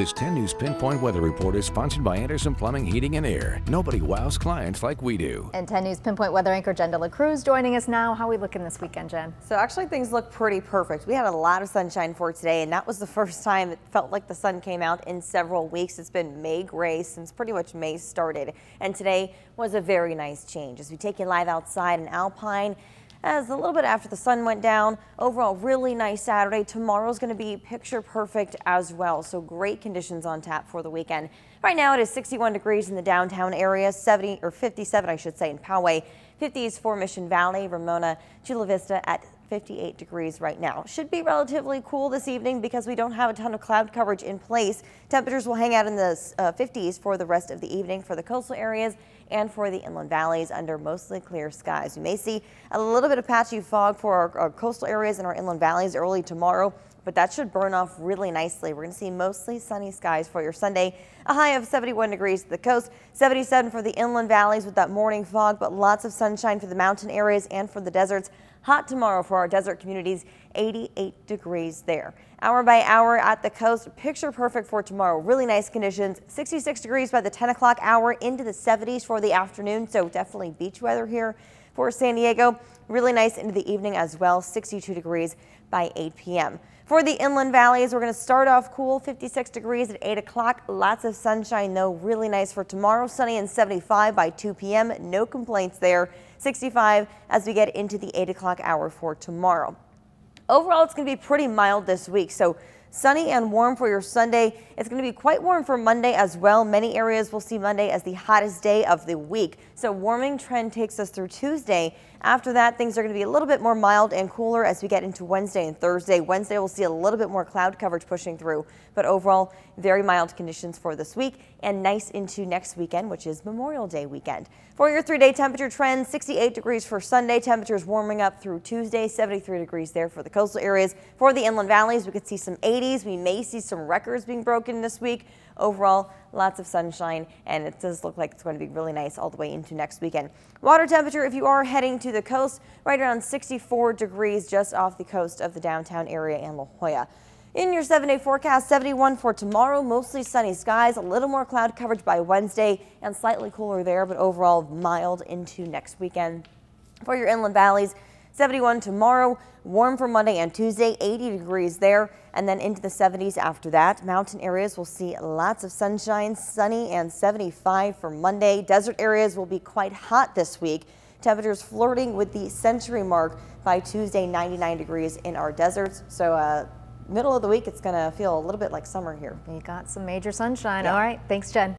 This 10 News Pinpoint Weather Report is sponsored by Anderson Plumbing, Heating and Air. Nobody wows clients like we do. And 10 News Pinpoint Weather anchor Jen De La Cruz joining us now. How are we looking this weekend, Jen? So actually things look pretty perfect. We had a lot of sunshine for today and that was the first time it felt like the sun came out in several weeks. It's been May gray since pretty much May started and today was a very nice change as we take you live outside in Alpine as a little bit after the sun went down. Overall, really nice Saturday. Tomorrow's going to be picture perfect as well. So great conditions on tap for the weekend. Right now it is 61 degrees in the downtown area, 70 or 57, I should say, in Poway, 50s for Mission Valley, Ramona, Chula Vista at 58 degrees right now. Should be relatively cool this evening because we don't have a ton of cloud coverage in place. Temperatures will hang out in the uh, 50s for the rest of the evening for the coastal areas and for the inland valleys under mostly clear skies. We may see a little bit of patchy fog for our, our coastal areas and our inland valleys early tomorrow but that should burn off really nicely. We're going to see mostly sunny skies for your Sunday. A high of 71 degrees at the coast, 77 for the inland valleys with that morning fog, but lots of sunshine for the mountain areas and for the deserts. Hot tomorrow for our desert communities, 88 degrees there. Hour by hour at the coast, picture perfect for tomorrow. Really nice conditions, 66 degrees by the 10 o'clock hour into the 70s for the afternoon, so definitely beach weather here. For San Diego, really nice into the evening as well, 62 degrees by 8 p.m. For the inland valleys, we're going to start off cool, 56 degrees at 8 o'clock. Lots of sunshine, though, really nice for tomorrow. Sunny and 75 by 2 p.m. No complaints there. 65 as we get into the 8 o'clock hour for tomorrow. Overall, it's going to be pretty mild this week, so Sunny and warm for your Sunday. It's going to be quite warm for Monday as well. Many areas will see Monday as the hottest day of the week. So warming trend takes us through Tuesday. After that, things are going to be a little bit more mild and cooler as we get into Wednesday and Thursday. Wednesday, we'll see a little bit more cloud coverage pushing through, but overall, very mild conditions for this week and nice into next weekend, which is Memorial Day weekend. For your three day temperature trend, 68 degrees for Sunday. Temperatures warming up through Tuesday, 73 degrees there for the coastal areas. For the inland valleys, we could see some 80 80s. We may see some records being broken this week. Overall, lots of sunshine, and it does look like it's going to be really nice all the way into next weekend. Water temperature, if you are heading to the coast, right around 64 degrees just off the coast of the downtown area and La Jolla. In your seven day forecast, 71 for tomorrow, mostly sunny skies, a little more cloud coverage by Wednesday and slightly cooler there, but overall mild into next weekend. For your inland valleys, 71 tomorrow, warm for Monday and Tuesday, 80 degrees there, and then into the 70s after that. Mountain areas will see lots of sunshine, sunny and 75 for Monday. Desert areas will be quite hot this week. Temperatures flirting with the century mark by Tuesday, 99 degrees in our deserts. So uh, middle of the week, it's going to feel a little bit like summer here. You got some major sunshine. Yeah. All right. Thanks, Jen.